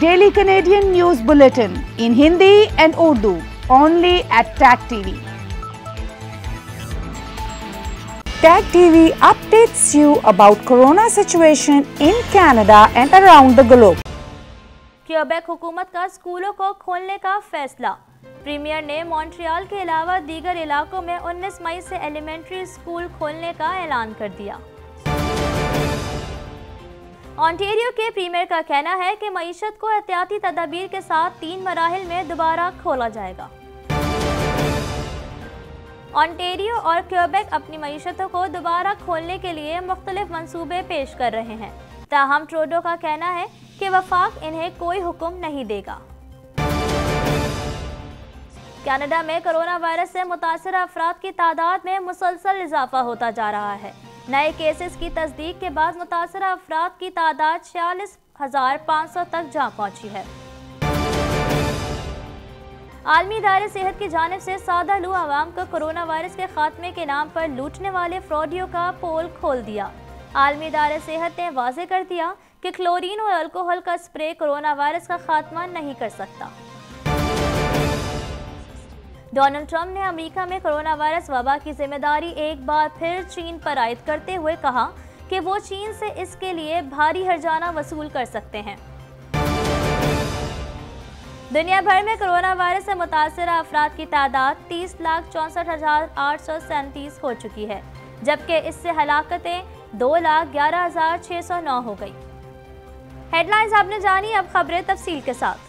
Daily Canadian news bulletin in Hindi and Urdu only at Tag TV Tag TV updates you about corona situation in Canada and around the globe Quebec हुकूमत का स्कूलों को खोलने का फैसला premiere ने Montreal के अलावा दीगर इलाकों में 19 मई से एलिमेंट्री स्कूल खोलने का ऐलान कर दिया ऑन्टेरियो के प्रीमियर का कहना है कि मीशत को एहतियाती तदाबीर के साथ तीन मराहल में दोबारा खोला जाएगा ऑन्टेरियो और क्योबेक अपनी मीशतों को दोबारा खोलने के लिए मुख्तलिफ मनसूबे पेश कर रहे हैं ताहम ट्रोडो का कहना है कि वफाक इन्हें कोई हुक्म नहीं देगा कनाडा में कोरोना वायरस से मुतासर अफराद की तादाद में मुसलसल इजाफा होता जा रहा है नए केसेस की तस्दीक के बाद मुतासर अफराद की तादाद छियालीस हज़ार पाँच सौ तक जा पहुँची है आलमी इदारे सेहत की जानब से सादा लू आवाम को कोरोना वायरस के खात्मे के नाम पर लूटने वाले फ्रॉडियो का पोल खोल दिया आलमी इदारे सेहत ने वाजे कर दिया कि क्लोरीन और अल्कोहल का स्प्रे कोरोना वायरस का खात्मा नहीं कर सकता डोनाल्ड ट्रंप ने अमेरिका में कोरोना वायरस वबा की जिम्मेदारी एक बार फिर चीन पर आयद करते हुए कहा कि वो चीन से इसके लिए भारी हरजाना वसूल कर सकते हैं दुनिया भर में कोरोना वायरस से मुतासर अफराद की तादाद तीस लाख चौंसठ हजार आठ सौ सैंतीस हो चुकी है जबकि इससे हलाकतें दो लाख ग्यारह हजार छह सौ नौ हो गई हेडलाइंस आपने जानी अब खबरें तफसील के साथ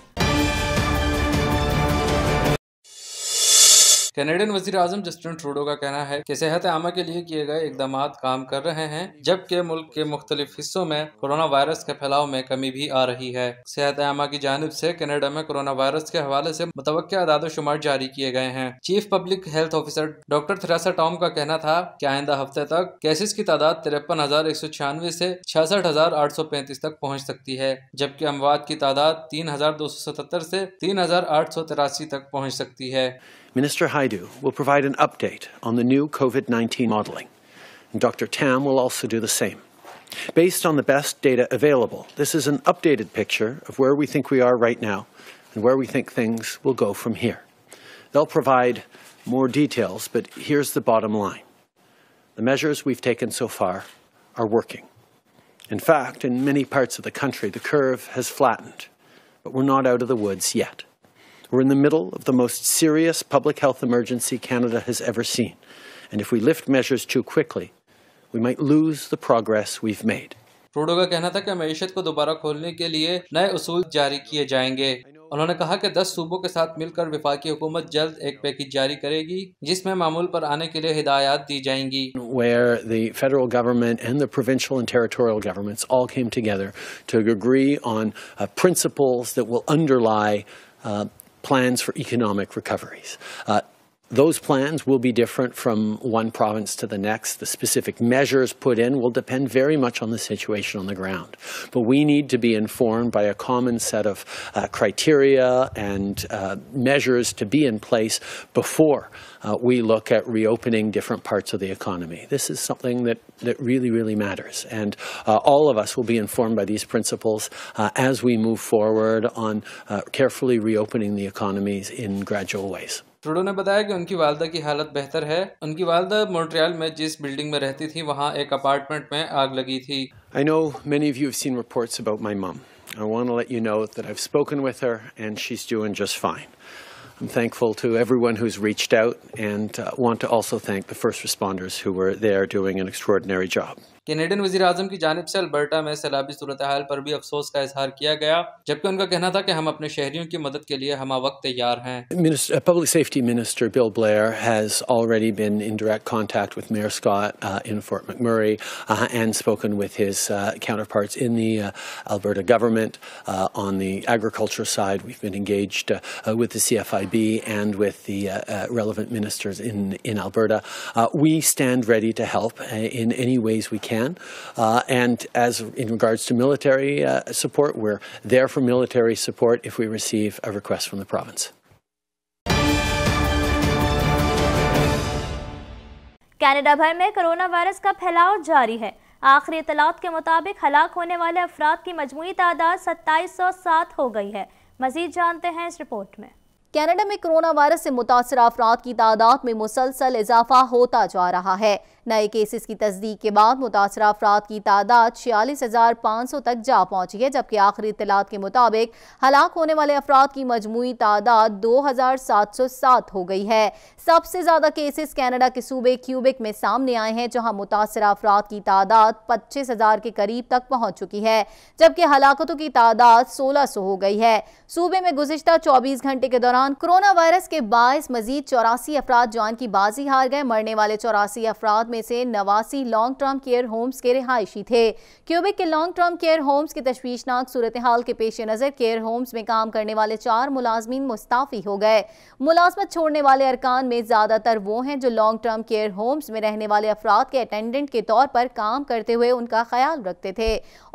कैनेडियन वजीर आजम जस्टिन ट्रूडो का कहना है कि सेहत आमा के लिए किए गए इकदाम काम कर रहे हैं जबकि मुल्क के मुख्तलिफ हिस्सों में कोरोना वायरस के फैलाव में कमी भी आ रही है सेहत आमा की जानब ऐसी कैनेडा में कोरोना वायरस के हवाले ऐसी मुतव अदाद शुमार जारी किए गए हैं chief public health officer doctor Theresa Tam का कहना था की आइंदा हफ्ते तक केसेस की तादाद तिरपन हजार एक सौ छियानवे ऐसी छियासठ हजार आठ सौ पैंतीस तक पहुँच सकती है जबकि अमवाद की तादाद तीन हजार दो सौ सतहत्तर ऐसी तीन हजार आठ सौ तिरासी तक पहुँच सकती है Minister Haidu will provide an update on the new COVID 19 modeling. And Dr. Tam will also do the same. Based on the best data available, this is an updated picture of where we think we are right now and where we think things will go from here. They'll provide more details, but here's the bottom line. The measures we've taken so far are working. In fact, in many parts of the country, the curve has flattened, but we're not out of the woods yet. We're in the middle of the most serious public health emergency Canada has ever seen, and if we lift measures too quickly, we might lose the progress we've made. Trudeau का कहना था कि मीशत को दोबारा खोलने के लिए नए उसूल जारी किए जाएंगे उन्होंने कहा कि 10 सूबों के साथ मिलकर विफाकी हुकूमत जल्द एक पैकेज जारी करेगी जिसमें मामूल पर आने के लिए हिदायत दी जाएंगी Where the federal government and the provincial and territorial governments all came together to agree on uh, principles that will underlie uh, plans for economic recoveries. Uh, those plans will be different from one province to the next. The specific measures put in will depend very much on the situation on the ground. But we need to be informed by a common set of uh, criteria and uh, measures to be in place before uh, we look at reopening different parts of the economy. This is something that, that really, really matters. And uh, all of us will be informed by these principles uh, as we move forward on uh, carefully reopening the economies in gradual ways. Trudeau ने बताया कि उनकी वालदा की हालत बेहतर है उनकी वालदा मोन्ट्रियल में जिस बिल्डिंग में रहती थी वहाँ एक अपार्टमेंट में आग लगी थी I know many of you seen reports about my mom I want to let you know that I have spoken with her and she is doing just fine I am thankful to everyone who reached reached out and want to also thank the first responders who were there doing an extraordinary job Canadian वजी अजम की जानब से Alberta में सैलाबी सूरत हाल पर भी अफसोस का इजहार किया गया जबकि उनका कहना था कि हम अपने शहरियों की मदद के लिए हम वक्त तैयार हैं uh, Public Safety Minister Bill Blair has already been in direct contact with Mayor Scott uh, in Fort McMurray uh, and spoken with his counterparts in the Alberta government. on the agriculture side, we've been engaged with the CFIB and with the relevant ministers in, in Alberta. we stand ready to help in any ways we can. can. Uh, and as in regards to military uh, support, we're there for military support if we receive a request from the province. Canada भर में corona virus का फैलाव जारी है आखिरी इतलात के मुताबिक हलाक होने वाले अफराद की मजमू तादाद सत्ताईस सौ सात हो गई है मजीद जानते हैं इस रिपोर्ट में कनाडा में कोरोना वायरस से मुतासर अफराद की तादाद में मुसलसल इजाफा होता जा रहा है नए केसेस की तस्दीक के बाद मुतासर अफराद की तादाद छियालीस हज़ार पाँच सौ तक जा पहुंची है जबकि आखिरी इतलात के मुताबिक हलाक होने वाले अफराद की मजमू तादाद दो हज़ार सात सौ सात हो गई है सबसे ज़्यादा केसेस कैनेडा के सूबे क्यूबिक में सामने आए हैं जहाँ मुतासर अफराद की तादाद पच्चीस हज़ार के करीब तक पहुंच चुकी है जबकि हलाकतों की तादाद सोलह सौ हो गई है सूबे में गुजशत चौबीस घंटे के दौरान कोरोना वायरस के बायस मजीद चौरासी अफराद जान की बाजी हार गए मरने वाले चौरासी अफराद में में से नवासी लॉन्ग टर्म केयर होम्स के रिहायशी थे क्यूबिक के लॉन्ग टर्म केयर होम्स की तशवीशनाक सूरत हाल के पेश नज़र केयर होम्स में काम करने वाले चार मुलाजमीन मुस्ताफ़ी हो गए मुलाजमत छोड़ने वाले अरकान में ज़्यादातर वो हैं जो लॉन्ग टर्म केयर होम्स में रहने वाले अफराद के अटेंडेंट के तौर पर काम करते हुए उनका ख्याल रखते थे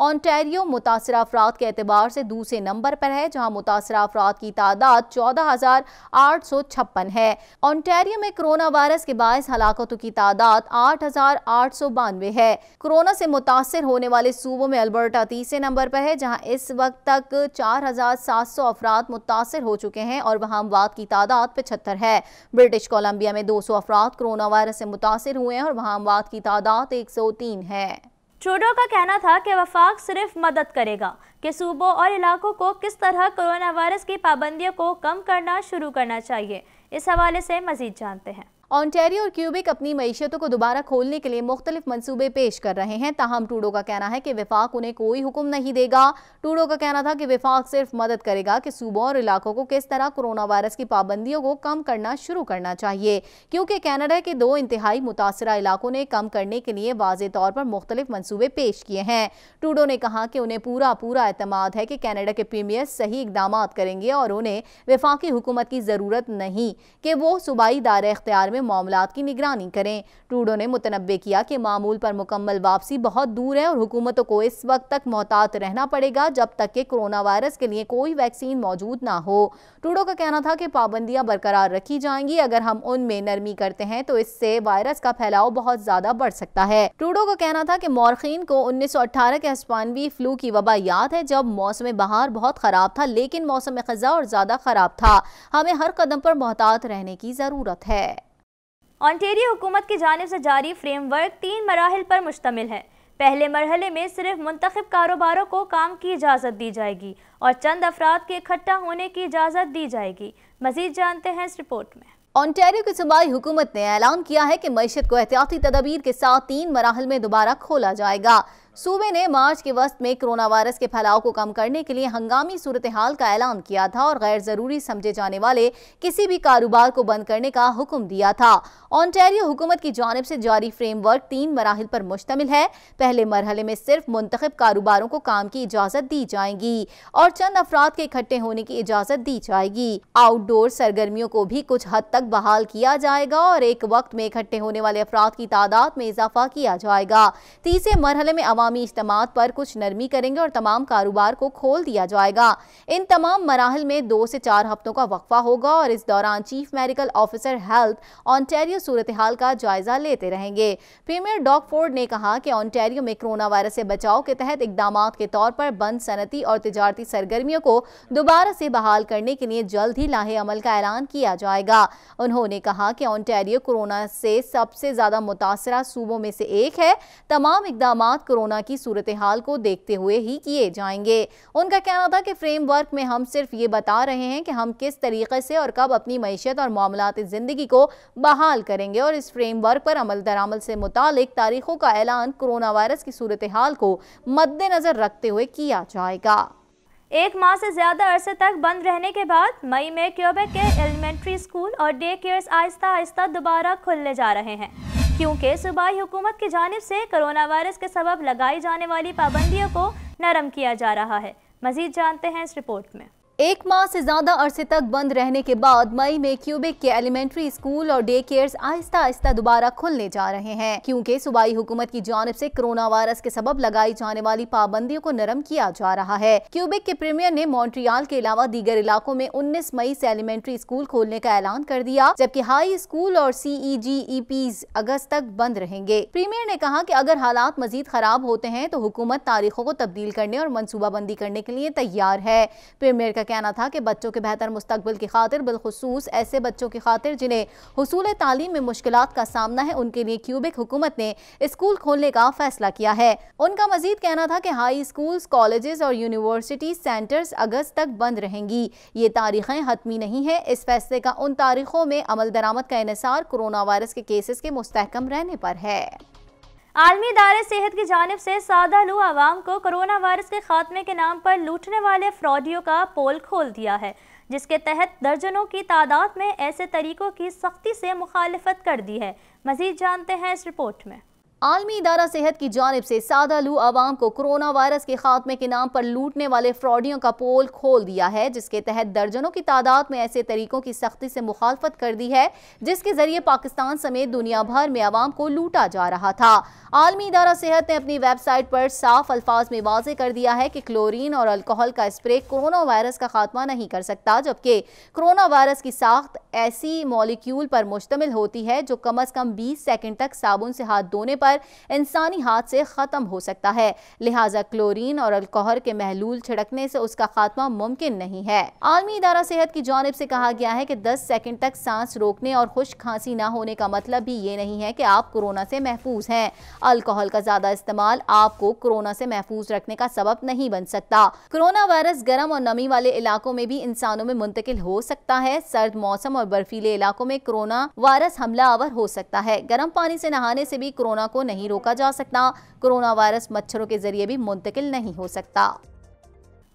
ऑनटेरियो मुतासर अफराद के अतबार से दूसरे नंबर पर है जहाँ मुतासर अफराद की तादाद चौदह हज़ार आठ सौ छप्पन है ऑनटेरियो में कोरोना वायरस के बायस हलाकतों की तादाद आठ हजार आठ सौ बानवे है कोरोना से मुतासर होने वाले सूबों में अल्बर्टा तीसरे नंबर पर है जहां इस वक्त तक चार हजार सात सौ अफराद मुतासर हो चुके हैं और वहां अमवाद की तादाद पचहत्तर है ब्रिटिश कोलंबिया में दो सौ अफराद कोरोना वायरस से मुतासर हुए हैं और वहां अमवाद की तादाद एक सौ तीन है ट्रूडो का कहना था कि वफाक सिर्फ मदद करेगा कि सूबों और इलाकों को किस तरह कोरोना वायरस की पाबंदियों को कम करना शुरू करना चाहिए इस हवाले से मजीद जानते हैं ऑनटेरियो और क्यूबिक अपनी मीशतों को दोबारा खोलने के लिए मुख्तलिफ मनसूबे पेश कर रहे हैं तहम टूडो का कहना है कि विफाक उन्हें कोई हुक्म नहीं देगा टूडो का कहना था कि विफाक सिर्फ मदद करेगा कि सूबों और इलाकों को किस तरह कोरोना वायरस की पाबंदियों को कम करना शुरू करना चाहिए क्योंकि कैनेडा के दो इंतहाई मुतासर इलाकों ने कम करने के लिए वाज तौर पर मुख्तलिफ मनसूबे पेश किए हैं टूडो ने कहा कि उन्हें पूरा पूरा अतमाद है कि कैनेडा के प्रीमियर सही इकदाम करेंगे और उन्हें विफाकी हुकूमत की ज़रूरत नहीं कि वो सूबाई दायरे अख्तियार में मामला की निगरानी करें ट्रूडो ने मुतनबे किया कि मामूल पर मुकम्मल वापसी बहुत दूर है और हुकूमतों को इस वक्त तक मोहतात रहना पड़ेगा जब तक कि कोरोना वायरस के लिए कोई वैक्सीन मौजूद ना हो ट्रूडो का कहना था कि पाबंदियां बरकरार रखी जाएंगी अगर हम उनमें नरमी करते हैं तो इससे वायरस का फैलाव बहुत ज्यादा बढ़ सकता है ट्रूडो का कहना था कि मौरखीन को 1918 के हस्पानवी फ्लू की वबा याद है जब मौसम बहार बहुत खराब था लेकिन मौसम खजा और ज्यादा खराब था हमें हर कदम पर मोहतात रहने की जरूरत है ऑन्टेरियो हुकूमत की जानब से जारी फ्रेमवर्क तीन मराहल पर मुश्तमिल है पहले मरहले में सिर्फ मुंतब कारोबारों को काम की इजाज़त दी जाएगी और चंद अफराद के इकट्ठा होने की इजाज़त दी जाएगी मजीद जानते हैं इस रिपोर्ट में ऑनटेरियो की सूबाई हुकूमत ने ऐलान किया है कि मीशत को एहतियाती तदाबीर के साथ तीन मराहल में दोबारा खोला जाएगा सूबे ने मार्च के वस्त में कोरोना वायरस के फैलाव को कम करने के लिए हंगामी सूरत हाल का ऐलान किया था और गैर जरूरी समझे जाने वाले किसी भी कारोबार को बंद करने का हुक्म दिया था ऑनटेरियो हुकूमत की जानब से जारी फ्रेमवर्क तीन मराहल पर मुश्तमिल है पहले मरहले में सिर्फ मुंतब कारोबारों को काम की इजाजत दी जाएगी और चंद अफराद के इकट्ठे होने की इजाजत दी जाएगी आउटडोर सरगर्मियों को भी कुछ हद तक बहाल किया जाएगा और एक वक्त में इकट्ठे होने वाले अफराद की तादाद में इजाफा किया जाएगा तीसरे मरहले में अवाम अवामी इज्तम पर कुछ नरमी करेंगे और तमाम कारोबार को खोल दिया जाएगा इन तमाम मराहल में दो से चार हफ्तों का वकफा होगा और इस दौरान chief medical officer health Ontario सूरत हाल का जायजा लेते रहेंगे प्रीमियर डॉक फोर्ड ने कहा कि ऑनटेरियो में कोरोना वायरस से बचाव के तहत इकदाम के तौर पर बंद सनती और तजारती सरगर्मियों को दोबारा से बहाल करने के लिए जल्द ही लाहे अमल का ऐलान किया जाएगा उन्होंने कहा कि ऑनटेरियो कोरोना से सबसे ज्यादा मुतासरा सूबों में से एक है तमाम इकदाम कोरोना कोरोना की सूरत हाल को देखते हुए ही किए जाएंगे उनका कहना था कि फ्रेमवर्क में हम सिर्फ ये बता रहे हैं कि हम किस तरीके से और कब अपनी मीशत और मामला ज़िंदगी को बहाल करेंगे और इस फ्रेमवर्क पर अमल दरामल से मुतल तारीखों का ऐलान कोरोना वायरस की सूरत हाल को मद्देनज़र रखते हुए किया जाएगा एक माह से ज़्यादा अरसे तक बंद रहने के बाद मई में क्यूबे के एलिमेंट्री स्कूल और डे केयर्स आहिस्ता आहिस्ता दोबारा खुलने जा रहे हैं क्योंकि सूबाई हुकूमत की जानब से कोरोना वायरस के सबब लगाई जाने वाली पाबंदियों को नरम किया जा रहा है मजीद जानते हैं इस रिपोर्ट में एक माह से ज़्यादा अरसे तक बंद रहने के बाद मई में क्यूबिक के एलिमेंट्री स्कूल और डे केयर्स आहिस्ता आहिस्ता दोबारा खुलने जा रहे हैं क्योंकि सूबाई हुकूमत की जानब से कोरोना वायरस के सबब लगाई जाने वाली पाबंदियों को नरम किया जा रहा है क्यूबिक के प्रीमियर ने मॉन्ट्रियाल के अलावा दीगर इलाकों में उन्नीस मई से एलिमेंट्री स्कूल खोलने का ऐलान कर दिया जबकि हाई स्कूल और सी ई जी ई अगस्त तक बंद रहेंगे प्रीमियर ने कहा की अगर हालात मजीद खराब होते हैं तो हुकूमत तारीखों को तब्दील करने और मनसूबाबंदी करने के लिए तैयार है प्रीमियर का कहना था कि बच्चों के बेहतर मुस्तबिल की खातिर बिलखसूस ऐसे बच्चों की खातिर जिन्हें हसूल तालीम में मुश्किल का सामना है उनके लिए क्यूबिक हुकूमत ने स्कूल खोलने का फैसला किया है उनका मजीद कहना था कि हाई स्कूल कॉलेज और यूनिवर्सिटी सेंटर्स अगस्त तक बंद रहेंगी ये तारीखें हतमी नहीं है इस फैसले का उन तारीखों में अमल दरामद का इसार कोरोना वायरस के केसेस के मुस्तकम रहने पर है आलमी इदारे सेहत की जानब से सादा लू आवाम को कोरोना वायरस के खात्मे के नाम पर लूटने वाले फ्रॉडियों का पोल खोल दिया है जिसके तहत दर्जनों की तादाद में ऐसे तरीकों की सख्ती से मुखालफत कर दी है मजीद जानते हैं इस रिपोर्ट में आलमी इदारा सेहत की जानब से सादा लू आवाम को कोरोना वायरस के खात्मे के नाम पर लूटने वाले फ्रॉडियों का पोल खोल दिया है जिसके तहत दर्जनों की तादाद में ऐसे तरीकों की सख्ती से मुखालफत कर दी है जिसके जरिए पाकिस्तान समेत दुनिया भर में आवाम को लूटा जा रहा था आलमी इदारा सेहत ने अपनी वेबसाइट पर साफ अल्फाज में वाजे कर दिया है कि क्लोरिन और अल्कोहल का स्प्रे कोरोना वायरस का खात्मा नहीं कर सकता जबकि कोरोना वायरस की साख्त ऐसी मॉलिक्यूल पर मुश्तमिल होती है जो कम अज कम बीस सेकेंड तक साबुन से हाथ धोने पर पर इंसानी हाथ से ख़त्म हो सकता है लिहाजा क्लोरीन और अल्कोहल के महलूल छिड़कने से उसका खात्मा मुमकिन नहीं है आलमी इदारा सेहत की जानब से कहा गया है कि दस सेकेंड तक सांस रोकने और खुश खांसी ना होने का मतलब भी ये नहीं है कि आप कोरोना से महफूज हैं अल्कोहल का ज़्यादा इस्तेमाल आपको कोरोना से महफूज रखने का सबब नहीं बन सकता कोरोना वायरस गर्म और नमी वाले इलाकों में भी इंसानों में मुंतकिल हो सकता है सर्द मौसम और बर्फीले इलाकों में कोरोना वायरस हमला आवर हो सकता है गर्म पानी से नहाने से भी कोरोना को नहीं रोका जा सकता कोरोना वायरस मच्छरों के जरिए भी मुंतकिल नहीं हो सकता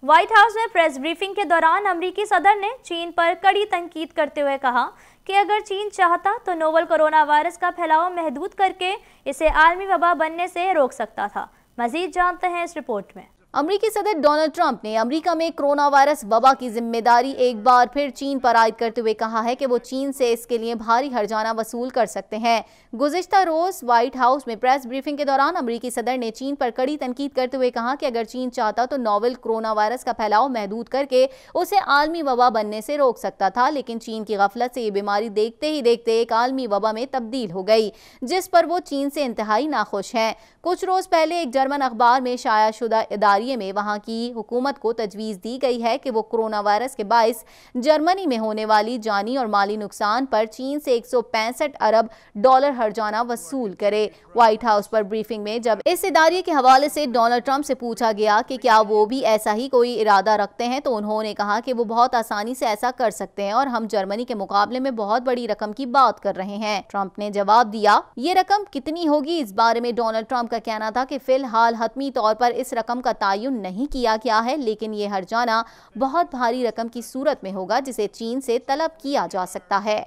व्हाइट हाउस में प्रेस ब्रीफिंग के दौरान अमरीकी सदर ने चीन पर कड़ी तनकीद करते हुए कहा कि अगर चीन चाहता तो नोवल कोरोना वायरस का फैलाव महदूद करके इसे आलमी वबा बनने से रोक सकता था मजीद जानते हैं इस रिपोर्ट में अमरीकी सदर डोनाल्ड ट्रंप ने अमरीका में कोरोना वायरस वबा की जिम्मेदारी एक बार फिर चीन पर आयद करते हुए कहा है कि वो चीन से इसके लिए भारी हरजाना वसूल कर सकते हैं गुजशत रोज व्हाइट हाउस में प्रेस ब्रीफिंग के दौरान अमरीकी सदर ने चीन पर कड़ी तनकीद करते हुए कहा कि अगर चीन चाहता तो नोवल कोरोना वायरस का फैलाव महदूद करके उसे आलमी वबा बनने से रोक सकता था लेकिन चीन की गफलत से ये बीमारी देखते ही देखते एक आलमी वबा में तब्दील हो गई जिस पर वो चीन से इंतहाई नाखुश हैं कुछ रोज पहले एक जर्मन अखबार में शाया शुदा जारी में वहां की हुकूमत को तजवीज़ दी गई है कि वो कोरोना वायरस के बायस जर्मनी में होने वाली जानी और माली नुकसान पर चीन से एक अरब डॉलर हर्जाना वसूल करे व्हाइट हाउस पर ब्रीफिंग में जब इस इदारे के हवाले से डोनाल्ड ट्रंप से पूछा गया कि क्या वो भी ऐसा ही कोई इरादा रखते हैं तो उन्होंने कहा कि वो बहुत आसानी से ऐसा कर सकते हैं और हम जर्मनी के मुकाबले में बहुत बड़ी रकम की बात कर रहे हैं ट्रंप ने जवाब दिया ये रकम कितनी होगी इस बारे में डोनाल्ड ट्रंप का कहना था कि फिलहाल हतमी तौर पर इस रकम का तयन नहीं किया गया है लेकिन ये हर्जाना बहुत भारी रकम की सूरत में होगा जिसे चीन से तलब किया जा सकता है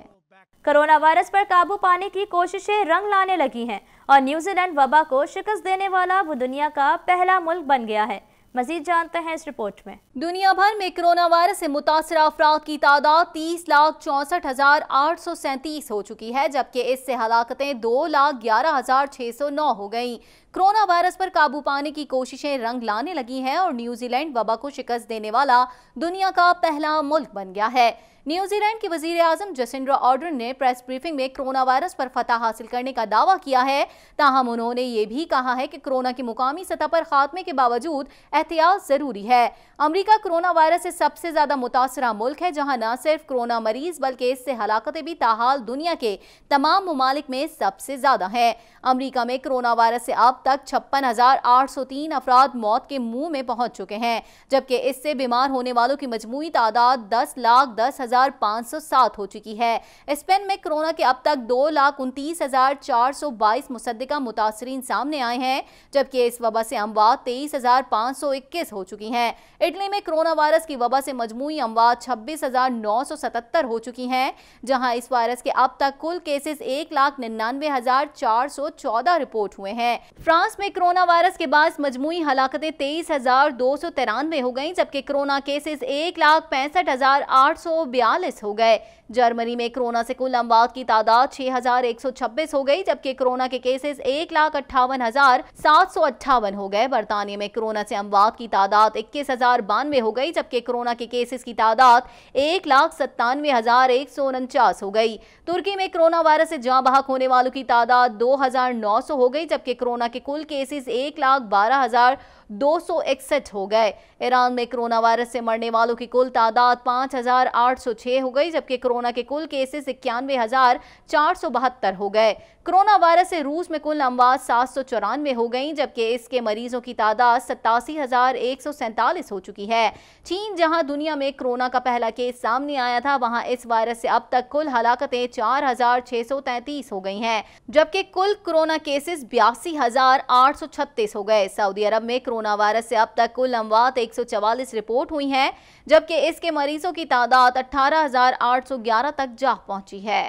कोरोना वायरस पर काबू पाने की कोशिशें रंग लाने लगी हैं और न्यूजीलैंड वबा को शिकस्त देने वाला वो दुनिया का पहला मुल्क बन गया है मजीद जानते हैं इस रिपोर्ट में दुनिया भर में कोरोना वायरस से मुतासर अफराद की तादाद तीस लाख चौंसठ हजार आठ सौ सैंतीस हो चुकी है जबकि इससे हलाकतें दो लाख ग्यारह हजार छह सौ नौ हो गई कोरोना वायरस पर काबू पाने की कोशिशें रंग लाने लगी हैं और न्यूजीलैंड वबा को शिकस्त देने वाला दुनिया का पहला मुल्क बन गया है न्यूजीलैंड के वजीर आजम जसिंड्रा ऑर्डन ने प्रेस ब्रीफिंग में कोरोना वायरस पर फतह हासिल करने का दावा किया है ताहम उन्होंने ये भी कहा है कि कोरोना की मुकामी सतह पर खात्मे के बावजूद एहतियात ज़रूरी है अमरीका कोरोना वायरस से सबसे ज़्यादा मुतासर मुल्क है जहाँ न सिर्फ कोरोना मरीज बल्कि इससे हलाकतें भी ताहाल दुनिया के तमाम ममालिक में सबसे ज़्यादा हैं अमरीका में कोरोना वायरस से अब तक छप्पन हज़ार आठ सौ तीन अफराद मौत के मुंह में पहुंच चुके हैं जबकि इससे बीमार होने वालों की मजमू तादाद दस लाख दस हज़ार 25,507 हो चुकी है स्पेन में कोरोना के अब तक दो लाख उनतीस हजार चार सौ बाईस मुसदा मुतासरी सामने आए हैं जबकि इस वबा से अमवात तेईस हजार पाँच सौ इक्कीस हो चुकी हैं इटली में कोरोना वायरस की वबा से मजमू अमवात छब्बीस हजार नौ सौ सतहत्तर हो चुकी हैं जहाँ इस वायरस के अब तक कुल केसेस एक लाख निन्यानवे हजार चार सौ चौदह रिपोर्ट हुए हैं फ्रांस में कोरोना वायरस के बाद मजमू हलाकतें तेईस हजार दो सौ तिरानवे हो गई जबकि कोरोना केसेज एक लाख पैंसठ हजार आठ सौ बयालीस हो गए जर्मनी में कोरोना से कुल अमवात की तादाद 6,126 हो गई जबकि कोरोना के केसेस एक लाख अट्ठावन हजार सात सौ अट्ठावन हो गए बरतानिया में कोरोना से अमवात की तादाद इक्कीस हजार बानवे हो गई जबकि कोरोना के केसेस की तादाद एक लाख सत्तानवे हजार एक सौ उनचास हो गई तुर्की में कोरोना वायरस से जहाँ बहाक होने वालों की तादाद दो हजार नौ सौ हो गई जबकि कोरोना के कुल केसेस एक लाख बारह हजार दो सौ इकसठ हो गए ईरान में कोरोना वायरस से मरने वालों की कुल तादाद पाँच हजार आठ सौ हो गई जबकि कोरोना के कुल केसेस इक्यानवे हजार चार सौ बहत्तर हो गए कोरोना वायरस से रूस में कुल अमवात सात सौ चौरानवे हो गई जबकि इसके मरीजों की तादाद सत्तासी हजार एक सौ सैंतालीस हो चुकी है चीन जहां दुनिया में कोरोना का पहला केस सामने आया था वहां इस वायरस से अब तक कुल हलाकतें चार हजार छह सौ तैतीस हो गई हैं जबकि कुल कोरोना केसेस बयासी हजार आठ सौ छत्तीस हो गए सऊदी अरब में कोरोना वायरस से अब तक कुल अमवात एक सौ चवालीस रिपोर्ट हुई है जबकि इसके मरीजों की तादाद अट्ठारह 18,811 तक जा पहुंची है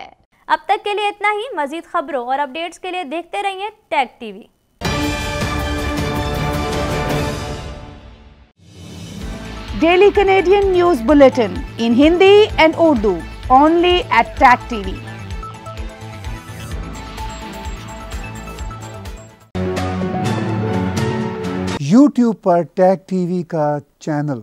अब तक के लिए इतना ही मजीद खबरों और अपडेट्स के लिए देखते रहिए Tag TV daily Canadian news bulletin in Hindi and Urdu only at Tag TV YouTube पर टैग टीवी का चैनल